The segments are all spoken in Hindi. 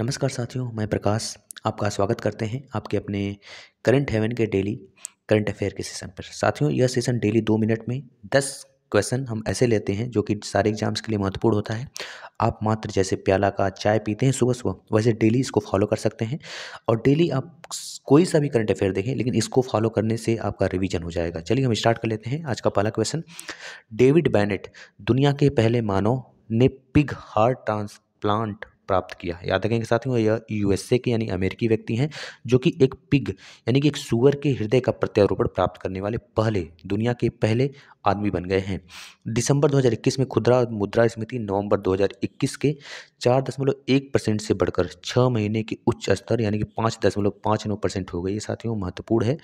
नमस्कार साथियों मैं प्रकाश आपका स्वागत करते हैं आपके अपने करंट हेवन के डेली करंट अफेयर के सेशन पर साथियों यह सेशन डेली दो मिनट में दस क्वेश्चन हम ऐसे लेते हैं जो कि सारे एग्जाम्स के लिए महत्वपूर्ण होता है आप मात्र जैसे प्याला का चाय पीते हैं सुबह सुबह वैसे डेली इसको फॉलो कर सकते हैं और डेली आप कोई सा भी करंट अफेयर देखें लेकिन इसको फॉलो करने से आपका रिवीजन हो जाएगा चलिए हम स्टार्ट कर लेते हैं आज का पहला क्वेश्चन डेविड बैनेट दुनिया के पहले मानव ने पिग हार्ट ट्रांसप्लांट प्राप्त किया याद रखेंगे ही यह यूएसए के यानी अमेरिकी व्यक्ति हैं जो कि एक पिग यानी कि एक सुअर के हृदय का प्रत्यारोपण प्राप्त करने वाले पहले दुनिया के पहले आदमी बन गए हैं दिसंबर 2021 में खुदरा मुद्रा स्मृति नवंबर 2021 के चार दशमलव एक परसेंट से बढ़कर छः महीने के उच्च स्तर यानी कि पाँच दशमलव पाँच नौ परसेंट हो गई ये साथियों महत्वपूर्ण है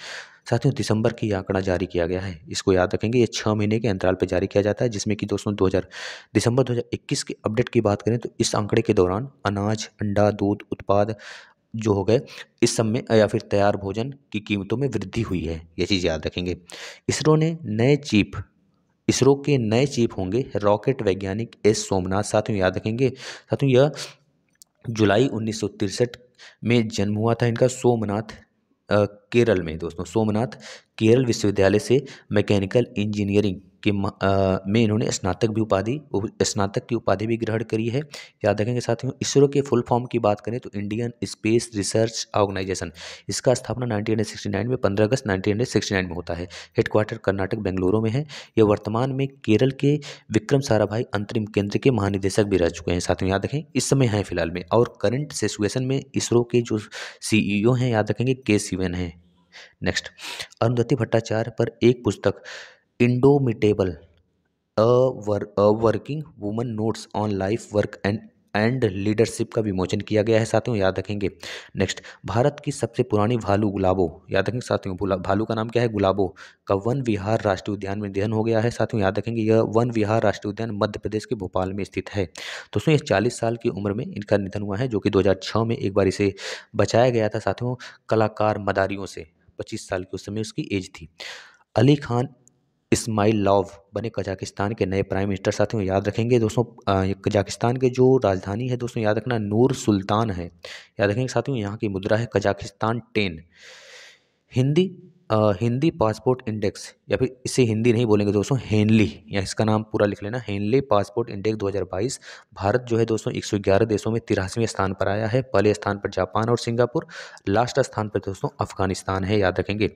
साथियों दिसंबर की आंकड़ा जारी किया गया है इसको याद रखेंगे ये छः महीने के अंतराल पर जारी किया जाता है जिसमें कि दोस्तों दो दिसंबर दो के अपडेट की बात करें तो इस आंकड़े के दौरान अनाज अंडा दूध उत्पाद जो हो गए इस सब में या फिर तैयार भोजन की कीमतों में वृद्धि हुई है ये चीज़ याद रखेंगे इसरो ने नए चीफ इसरो के नए चीफ होंगे रॉकेट वैज्ञानिक एस सोमनाथ साथियों याद रखेंगे साथियों यह जुलाई उन्नीस में जन्म हुआ था इनका सोमनाथ केरल में दोस्तों सोमनाथ केरल विश्वविद्यालय से मैकेनिकल इंजीनियरिंग के में इन्होंने स्नातक भी उपाधि स्नातक की उपाधि भी ग्रहण करी है याद रखेंगे साथियों इसरो के फुल फॉर्म की बात करें तो इंडियन स्पेस रिसर्च ऑर्गेनाइजेशन इसका स्थापना 1969 में 15 अगस्त 1969 में होता है हेडक्वार्टर कर्नाटक बेंगलुरु में है यह वर्तमान में केरल के विक्रम साराभाई अंतरिम केंद्र के महानिदेशक भी रह चुके हैं साथियों याद रखें इस समय हैं फिलहाल में और करंट सिचुएशन में इसरो के जो सी हैं याद रखेंगे के सीवन हैं नेक्स्ट अरुंधति भट्टाचार्य पर एक पुस्तक indomitable a working woman notes on life work and and leadership का विमोचन किया गया है साथियों याद रखेंगे नेक्स्ट भारत की सबसे पुरानी भालू गुलाबो याद रखेंगे साथियों भालू का नाम क्या है गुलाबो का वन विहार राष्ट्रीय उद्यान में निधन हो गया है साथियों याद रखेंगे यह वन विहार राष्ट्रीय उद्यान मध्य प्रदेश के भोपाल में स्थित है दोस्तों ये चालीस साल की उम्र में इनका निधन हुआ है जो कि दो में एक बार इसे बचाया गया था साथियों कलाकार मदारियों से पच्चीस साल की उस समय उसकी एज थी अली खान इस्माइल लॉव बने कजाकिस्तान के नए प्राइम मिनिस्टर साथियों याद रखेंगे दोस्तों कजाकिस्तान के जो राजधानी है दोस्तों याद रखना नूर सुल्तान है याद रखेंगे साथियों यहाँ की मुद्रा है कजाकिस्तान टेन हिंदी आ, हिंदी पासपोर्ट इंडेक्स या फिर इसे हिंदी नहीं बोलेंगे दोस्तों हेनली या इसका नाम पूरा लिख लेना हेनली पासपोर्ट इंडेक्स 2022 भारत जो है दोस्तों 111 देशों में तिरासीवें स्थान पर आया है पहले स्थान पर जापान और सिंगापुर लास्ट स्थान पर दोस्तों अफगानिस्तान है याद रखेंगे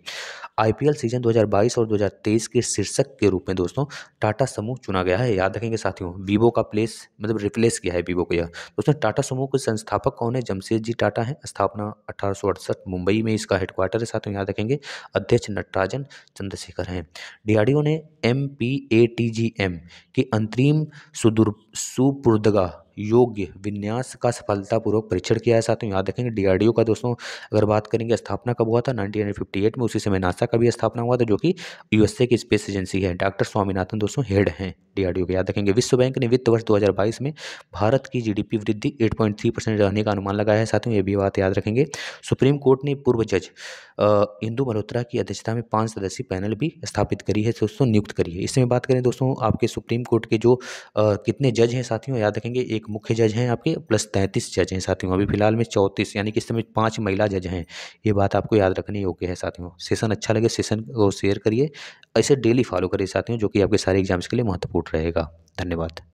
आईपीएल सीजन 2022 और 2023 के शीर्षक के रूप में दोस्तों टाटा समूह चुना गया है याद रखेंगे साथियों वीवो का प्लेस मतलब रिप्लेस किया है वीवो को यह दोस्तों टाटा समूह के संस्थापक कौन है जमशेद जी टाटा हैं स्थापना अठारह मुंबई में इसका हेडक्वार्टर है साथियों याद रखेंगे अध्यक्ष नटराजन चंद्रशेखर हैं डी ने M P A T G M की अंतरिम सुदूर सुपुर्दगा योग्य विन्यास का सफलतापूर्वक परीक्षण किया है में याद रखेंगे डीआरडीओ का दोस्तों अगर बात करेंगे स्थापना कब हुआ था नाइनटीन में उसी समय नासा का भी स्थापना हुआ था जो कि यूएसए की स्पेस एजेंसी है डॉक्टर स्वामीनाथन दोस्तों हेड हैं डीआरडीओ को याद रखेंगे विश्व बैंक ने वित्त वर्ष 2022 में भारत की जीडीपी वृद्धि 8.3 परसेंट रहने का अनुमान लगाया है साथ में ये भी बात याद रखेंगे सुप्रीम कोर्ट ने पूर्व जज इंदु मल्होत्रा की अध्यक्षता में पाँच सदस्यीय पैनल भी स्थापित करी है दोस्तों नियुक्त करी है इसमें बात करें दोस्तों आपके सुप्रीम कोर्ट के जो आ, कितने जज हैं साथियों याद रखेंगे एक मुख्य जज हैं आपके प्लस तैंतीस जज हैं साथियों अभी फिलहाल में चौंतीस यानी कि इस समय पाँच महिला जज हैं ये बात आपको याद रखने योग्य है साथियों सेशन अच्छा लगे सेशन को शेयर करिए ऐसे डेली फॉलो करिए साथियों जो कि आपके सारे एग्जाम्स के लिए महत्वपूर्ण रहेगा धन्यवाद